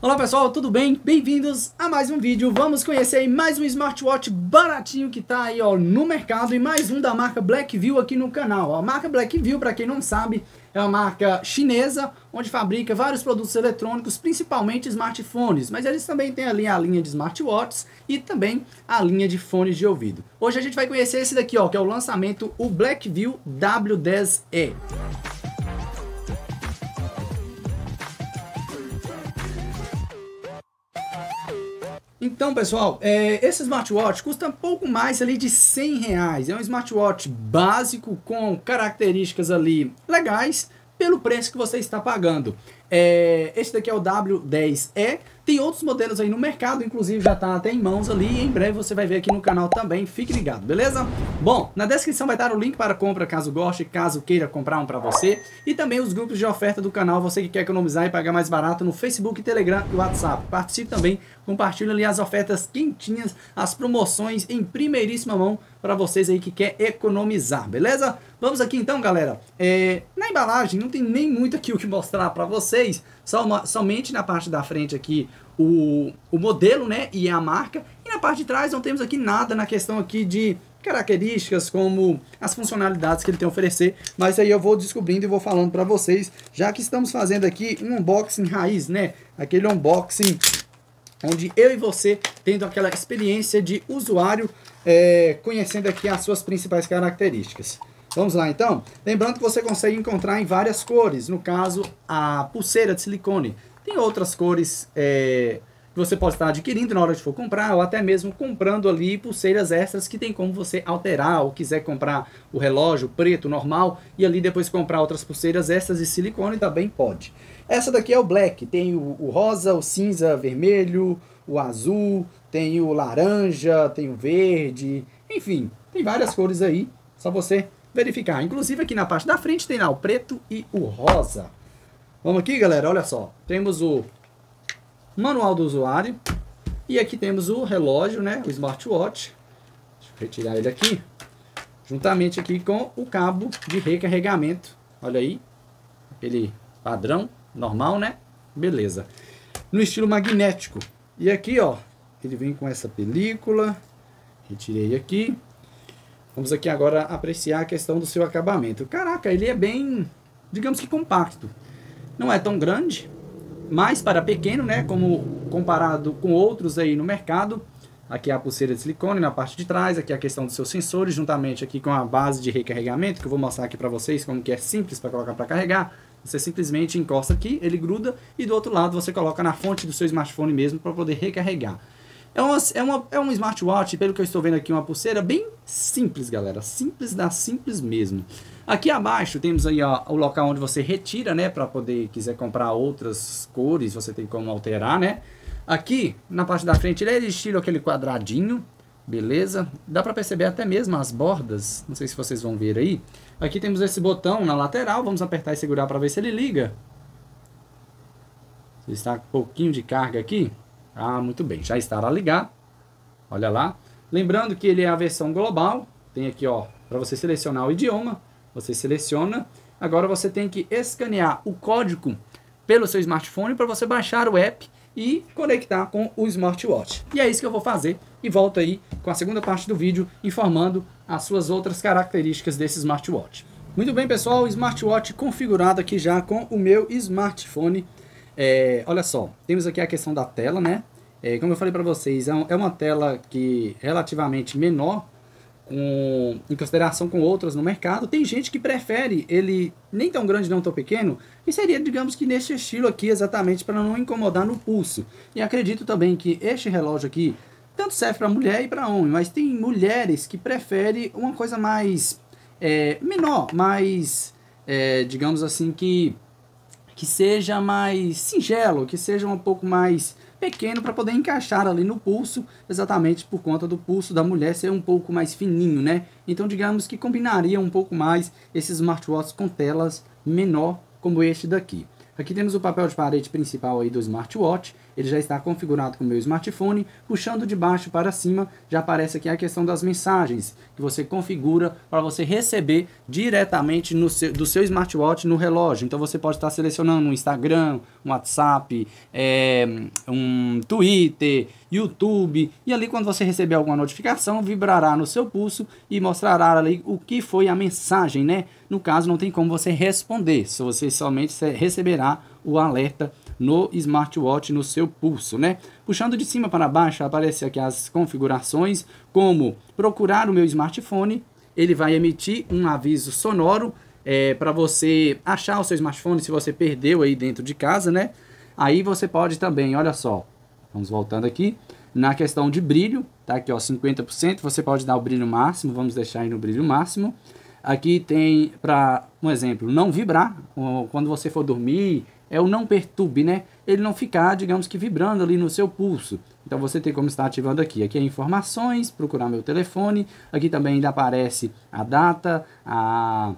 Olá pessoal, tudo bem? Bem-vindos a mais um vídeo. Vamos conhecer mais um smartwatch baratinho que tá aí ó, no mercado e mais um da marca Blackview aqui no canal. A marca Blackview, para quem não sabe, é uma marca chinesa onde fabrica vários produtos eletrônicos, principalmente smartphones, mas eles também têm ali a linha de smartwatches e também a linha de fones de ouvido. Hoje a gente vai conhecer esse daqui, ó, que é o lançamento o Blackview W10e. Então, pessoal, é, esse smartwatch custa pouco mais ali de 100 reais. É um smartwatch básico com características ali legais pelo preço que você está pagando. É, este daqui é o W10E, tem outros modelos aí no mercado, inclusive já tá até em mãos ali e em breve você vai ver aqui no canal também, fique ligado, beleza? Bom, na descrição vai estar o link para compra caso goste, caso queira comprar um para você e também os grupos de oferta do canal, você que quer economizar e pagar mais barato no Facebook, Telegram e WhatsApp. Participe também, compartilhe ali as ofertas quentinhas, as promoções em primeiríssima mão para vocês aí que quer economizar, beleza? Vamos aqui então, galera. É, na embalagem não tem nem muito aqui o que mostrar para vocês, só uma, somente na parte da frente aqui o, o modelo, né, e a marca. E na parte de trás não temos aqui nada na questão aqui de características, como as funcionalidades que ele tem a oferecer, mas aí eu vou descobrindo e vou falando para vocês, já que estamos fazendo aqui um unboxing raiz, né? Aquele unboxing onde eu e você tendo aquela experiência de usuário é, conhecendo aqui as suas principais características. Vamos lá então? Lembrando que você consegue encontrar em várias cores, no caso a pulseira de silicone. Tem outras cores é, que você pode estar adquirindo na hora de for comprar, ou até mesmo comprando ali pulseiras extras que tem como você alterar, ou quiser comprar o relógio preto normal e ali depois comprar outras pulseiras extras de silicone também pode. Essa daqui é o black, tem o, o rosa, o cinza, vermelho, o azul, tem o laranja, tem o verde, enfim, tem várias cores aí, só você verificar. Inclusive aqui na parte da frente tem lá o preto e o rosa. Vamos aqui, galera, olha só. Temos o manual do usuário e aqui temos o relógio, né, o smartwatch. Deixa eu retirar ele aqui. Juntamente aqui com o cabo de recarregamento. Olha aí, ele padrão, normal, né? Beleza. No estilo magnético. E aqui, ó, ele vem com essa película. Retirei aqui. Vamos aqui agora apreciar a questão do seu acabamento. Caraca, ele é bem, digamos que compacto. Não é tão grande, mas para pequeno, né, como comparado com outros aí no mercado. Aqui a pulseira de silicone na parte de trás, aqui a questão dos seus sensores, juntamente aqui com a base de recarregamento, que eu vou mostrar aqui para vocês como que é simples para colocar para carregar. Você simplesmente encosta aqui, ele gruda e do outro lado você coloca na fonte do seu smartphone mesmo para poder recarregar. É, uma, é, uma, é um smartwatch, pelo que eu estou vendo aqui, uma pulseira bem simples, galera. Simples da simples mesmo. Aqui abaixo temos aí ó, o local onde você retira, né? Para poder, quiser comprar outras cores, você tem como alterar, né? Aqui, na parte da frente, ele é de estilo aquele quadradinho, beleza? Dá para perceber até mesmo as bordas, não sei se vocês vão ver aí. Aqui temos esse botão na lateral, vamos apertar e segurar para ver se ele liga. Está com um pouquinho de carga aqui. Ah, muito bem, já estará ligado. Olha lá. Lembrando que ele é a versão global. Tem aqui, ó, para você selecionar o idioma. Você seleciona. Agora você tem que escanear o código pelo seu smartphone para você baixar o app e conectar com o smartwatch. E é isso que eu vou fazer e volto aí com a segunda parte do vídeo informando as suas outras características desse smartwatch. Muito bem pessoal, smartwatch configurado aqui já com o meu smartphone é, olha só, temos aqui a questão da tela, né? É, como eu falei para vocês, é, um, é, uma tela que relativamente menor com, em consideração com outras no mercado. Tem gente que prefere ele nem tão grande, não tão pequeno, e seria, digamos que, neste estilo aqui, exatamente para não incomodar no pulso. E acredito também que este relógio aqui tanto serve para mulher e para homem, mas tem mulheres que preferem uma coisa mais é, menor, mais, é, digamos assim, que que seja mais singelo, que seja um pouco mais pequeno para poder encaixar ali no pulso, exatamente por conta do pulso da mulher ser um pouco mais fininho, né? Então digamos que combinaria um pouco mais esses smartwatches com telas menor como este daqui. Aqui temos o papel de parede principal aí do smartwatch ele já está configurado com o meu smartphone, puxando de baixo para cima, já aparece aqui a questão das mensagens, que você configura para você receber diretamente no seu, do seu smartwatch no relógio. Então você pode estar selecionando um Instagram, um WhatsApp, é, um Twitter, YouTube, e ali quando você receber alguma notificação, vibrará no seu pulso e mostrará ali o que foi a mensagem, né? No caso, não tem como você responder, se você somente receberá o alerta no smartwatch, no seu pulso, né? Puxando de cima para baixo, aparece aqui as configurações, como procurar o meu smartphone, ele vai emitir um aviso sonoro é, para você achar o seu smartphone se você perdeu aí dentro de casa, né? Aí você pode também, olha só, vamos voltando aqui, na questão de brilho, tá aqui ó, 50%, você pode dar o brilho máximo, vamos deixar aí no brilho máximo. Aqui tem para um exemplo, não vibrar, quando você for dormir é o não perturbe, né? Ele não ficar, digamos que, vibrando ali no seu pulso. Então você tem como estar ativando aqui. Aqui é informações, procurar meu telefone. Aqui também ainda aparece a data, a,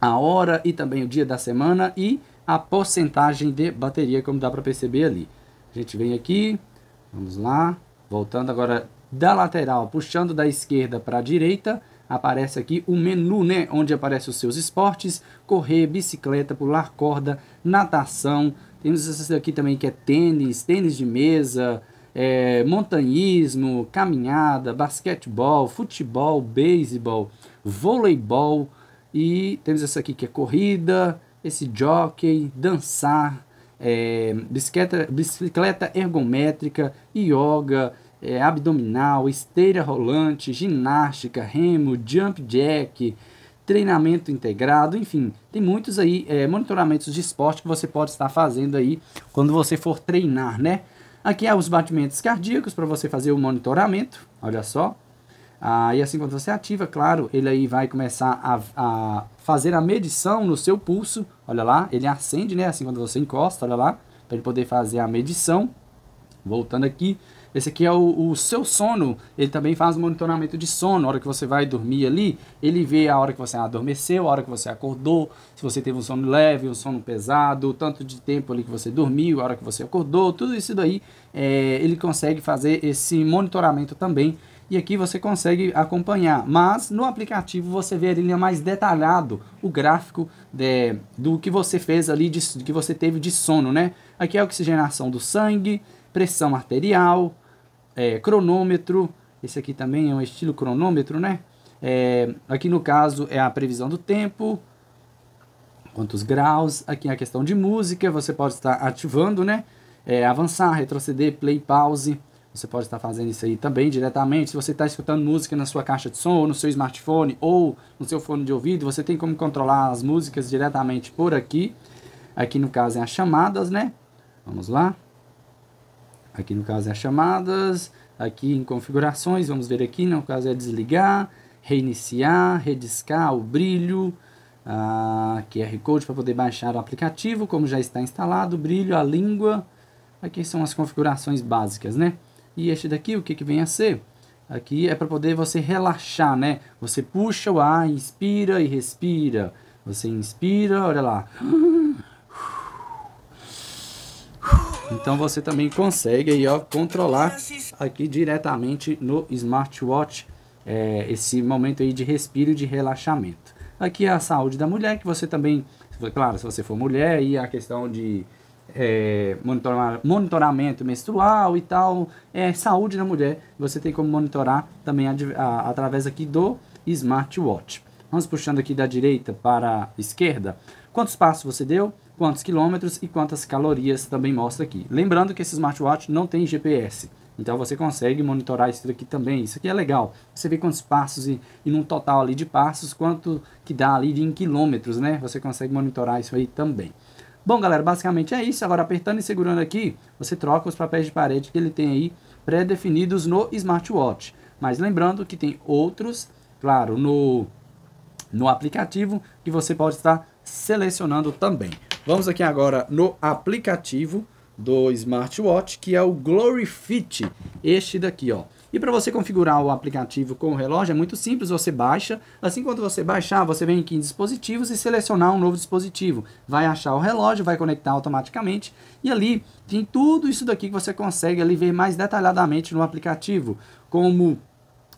a hora e também o dia da semana e a porcentagem de bateria, como dá para perceber ali. A gente vem aqui, vamos lá, voltando agora da lateral, puxando da esquerda para a direita, aparece aqui o menu, né, onde aparece os seus esportes, correr, bicicleta, pular corda, natação, temos essa aqui também que é tênis, tênis de mesa, é, montanhismo, caminhada, basquetebol, futebol, beisebol, voleibol e temos essa aqui que é corrida, esse jockey, dançar, é, bicicleta, bicicleta ergométrica, yoga, é, abdominal, esteira rolante, ginástica, remo, jump jack, treinamento integrado, enfim, tem muitos aí é, monitoramentos de esporte que você pode estar fazendo aí quando você for treinar, né? Aqui é os batimentos cardíacos para você fazer o monitoramento, olha só. Ah, e assim quando você ativa, claro, ele aí vai começar a, a fazer a medição no seu pulso, olha lá, ele acende, né, assim quando você encosta, olha lá, para ele poder fazer a medição. Voltando aqui, esse aqui é o, o, seu sono, ele também faz monitoramento de sono. A hora que você vai dormir ali, ele vê a hora que você adormeceu, a hora que você acordou, se você teve um sono leve, um sono pesado, o tanto de tempo ali que você dormiu, a hora que você acordou, tudo isso daí, é, ele consegue fazer esse monitoramento também e aqui você consegue acompanhar. Mas no aplicativo você vê ali mais detalhado o gráfico de, do que você fez ali, de, do que você teve de sono, né? Aqui é a oxigenação do sangue, pressão arterial, é, cronômetro. Esse aqui também é um estilo cronômetro, né? É, aqui no caso é a previsão do tempo, quantos graus. Aqui é a questão de música, você pode estar ativando, né? É, avançar, retroceder, play, pause. Você pode estar fazendo isso aí também diretamente. Se você está escutando música na sua caixa de som, ou no seu smartphone, ou no seu fone de ouvido, você tem como controlar as músicas diretamente por aqui. Aqui no caso é as chamadas, né? Vamos lá. Aqui no caso é chamadas, aqui em configurações, vamos ver aqui, né? no caso é desligar, reiniciar, rediscar o brilho, a QR Code para poder baixar o aplicativo, como já está instalado, o brilho, a língua, aqui são as configurações básicas, né? E este daqui, o que, que vem a ser? Aqui é para poder você relaxar, né? Você puxa o ar, inspira e respira. Você inspira, olha lá. Então você também consegue aí, ó, controlar aqui diretamente no smartwatch é, esse momento aí de respiro e de relaxamento. Aqui é a saúde da mulher, que você também, claro, se você for mulher, e a questão de é, monitorar, monitoramento menstrual e tal, é, saúde da mulher, você tem como monitorar também a, a, através aqui do smartwatch. Vamos puxando aqui da direita para a esquerda. Quantos passos você deu? quantos quilômetros e quantas calorias também mostra aqui. Lembrando que esse smartwatch não tem GPS, então você consegue monitorar isso daqui também. Isso aqui é legal. Você vê quantos passos e, e num total ali de passos, quanto que dá ali em quilômetros, né? Você consegue monitorar isso aí também. Bom, galera, basicamente é isso. Agora, apertando e segurando aqui, você troca os papéis de parede que ele tem aí pré-definidos no smartwatch. Mas lembrando que tem outros, claro, no, no aplicativo que você pode estar selecionando também. Vamos aqui agora no aplicativo do smartwatch, que é o Glory Fit, este daqui, ó. E para você configurar o aplicativo com o relógio é muito simples, você baixa. Assim quando você baixar, você vem aqui em dispositivos e selecionar um novo dispositivo. Vai achar o relógio, vai conectar automaticamente e ali tem tudo isso daqui que você consegue ali ver mais detalhadamente no aplicativo, como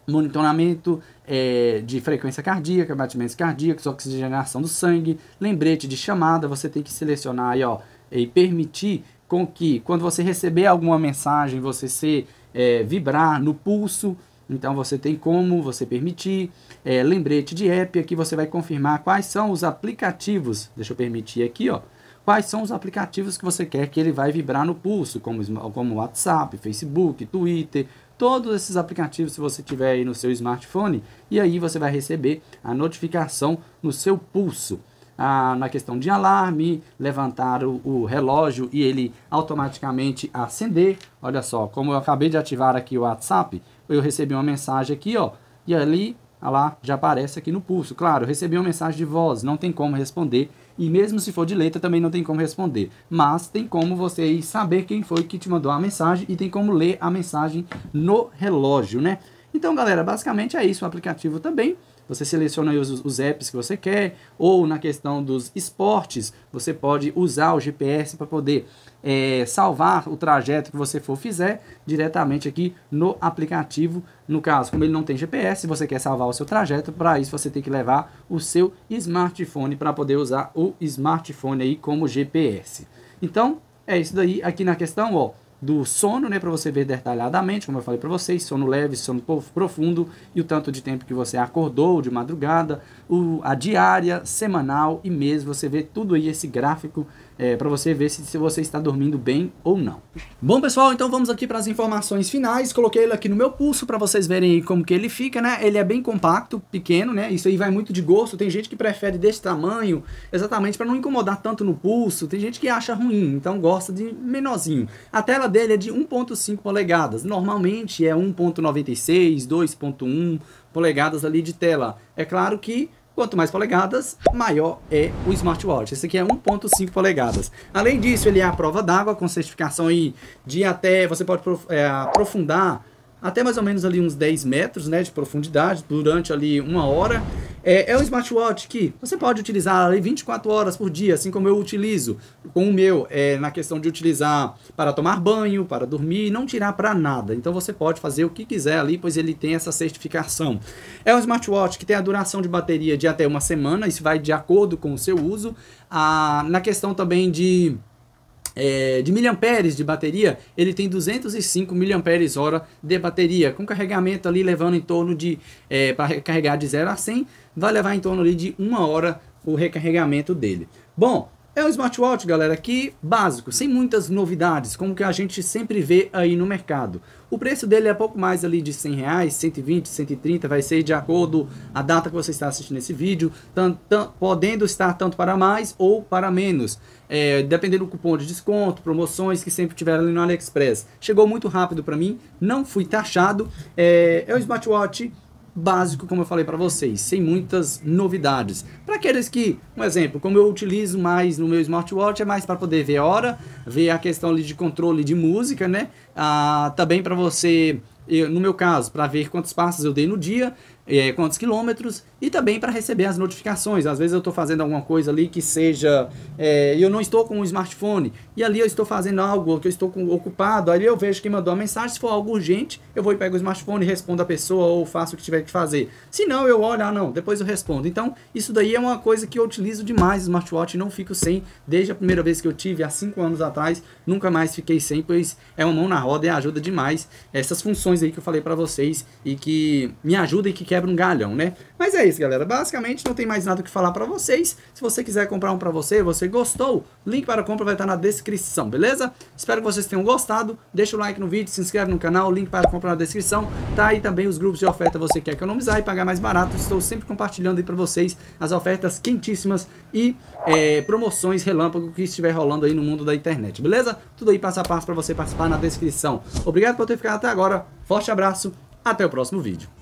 monitoramento é, de frequência cardíaca, batimentos cardíacos, oxigenação do sangue, lembrete de chamada, você tem que selecionar aí, ó, e permitir com que quando você receber alguma mensagem, você se é, vibrar no pulso, então você tem como você permitir, é, lembrete de app, aqui você vai confirmar quais são os aplicativos, deixa eu permitir aqui, ó, quais são os aplicativos que você quer que ele vai vibrar no pulso, como, como WhatsApp, Facebook, Twitter, todos esses aplicativos se você tiver aí no seu smartphone e aí você vai receber a notificação no seu pulso. Ah, na questão de alarme, levantar o, o, relógio e ele automaticamente acender. Olha só, como eu acabei de ativar aqui o WhatsApp, eu recebi uma mensagem aqui, ó, e ali, ah lá, já aparece aqui no pulso. Claro, recebi uma mensagem de voz, não tem como responder e mesmo se for de letra, também não tem como responder. Mas tem como você saber quem foi que te mandou a mensagem e tem como ler a mensagem no relógio, né? Então, galera, basicamente é isso o aplicativo também. Você seleciona os, os apps que você quer, ou na questão dos esportes, você pode usar o GPS para poder é, salvar o trajeto que você for fizer diretamente aqui no aplicativo. No caso, como ele não tem GPS, você quer salvar o seu trajeto, para isso você tem que levar o seu smartphone para poder usar o smartphone aí como GPS. Então, é isso daí aqui na questão, ó do sono, né, para você ver detalhadamente, como eu falei para vocês, sono leve, sono profundo e o tanto de tempo que você acordou de madrugada, o, a diária, semanal e mês, você vê tudo aí esse gráfico é, para você ver se, se você está dormindo bem ou não. Bom, pessoal, então vamos aqui para as informações finais. Coloquei ele aqui no meu pulso para vocês verem como que ele fica, né? Ele é bem compacto, pequeno, né? Isso aí vai muito de gosto. Tem gente que prefere desse tamanho, exatamente para não incomodar tanto no pulso. Tem gente que acha ruim, então gosta de menorzinho. A tela dele é de 1.5 polegadas. Normalmente é 1.96, 2.1 polegadas ali de tela. É claro que Quanto mais polegadas, maior é o smartwatch. Esse aqui é 1.5 polegadas. Além disso, ele é à prova d'água, com certificação aí de até... Você pode é, aprofundar até mais ou menos ali uns 10 metros né, de profundidade durante ali uma hora. É, é um smartwatch que você pode utilizar ali 24 horas por dia, assim como eu utilizo com o meu é, na questão de utilizar para tomar banho, para dormir, não tirar para nada. Então você pode fazer o que quiser ali, pois ele tem essa certificação. É um smartwatch que tem a duração de bateria de até uma semana, isso vai de acordo com o seu uso. Ah, na questão também de é, de miliamperes de bateria, ele tem 205 miliamperes hora de bateria, com carregamento ali levando em torno de, é, para recarregar de 0 a 100, vai levar em torno ali de uma hora o recarregamento dele. Bom, é um smartwatch, galera, que básico, sem muitas novidades, como que a gente sempre vê aí no mercado. O preço dele é pouco mais ali de 100 reais, 120, 130, vai ser de acordo a data que você está assistindo esse vídeo, podendo estar tanto para mais ou para menos, é, dependendo do cupom de desconto, promoções que sempre tiveram ali no AliExpress. Chegou muito rápido para mim, não fui taxado, é, é um smartwatch básico, como eu falei para vocês, sem muitas novidades. Para aqueles que, um exemplo, como eu utilizo mais no meu smartwatch, é mais para poder ver a hora, ver a questão ali de controle de música, né? Ah, também para você, eu, no meu caso, para ver quantos passos eu dei no dia, é, quantos quilômetros, e também para receber as notificações. Às vezes eu estou fazendo alguma coisa ali que seja. É, eu não estou com o smartphone, e ali eu estou fazendo algo, que eu estou ocupado, ali eu vejo quem mandou a mensagem, se for algo urgente, eu vou e pego o smartphone, e respondo a pessoa ou faço o que tiver que fazer. Se não, eu olho, ah não, depois eu respondo. Então, isso daí é uma coisa que eu utilizo demais o smartwatch, não fico sem, desde a primeira vez que eu tive, há 5 anos atrás, nunca mais fiquei sem, pois é uma mão na roda e ajuda demais essas funções aí que eu falei para vocês e que me ajuda e que quebra um galhão, né? Mas é isso, galera, basicamente não tem mais nada o que falar para vocês. Se você quiser comprar um para você, você gostou, link para compra vai estar na descrição descrição, beleza? Espero que vocês tenham gostado. Deixa o like no vídeo, se inscreve no canal, link para comprar na descrição. Tá aí também os grupos de oferta você quer economizar e pagar mais barato. Estou sempre compartilhando aí para vocês as ofertas quentíssimas e é, promoções relâmpago que estiver rolando aí no mundo da internet, beleza? Tudo aí passo a passo para você participar na descrição. Obrigado por ter ficado até agora. Forte abraço, até o próximo vídeo.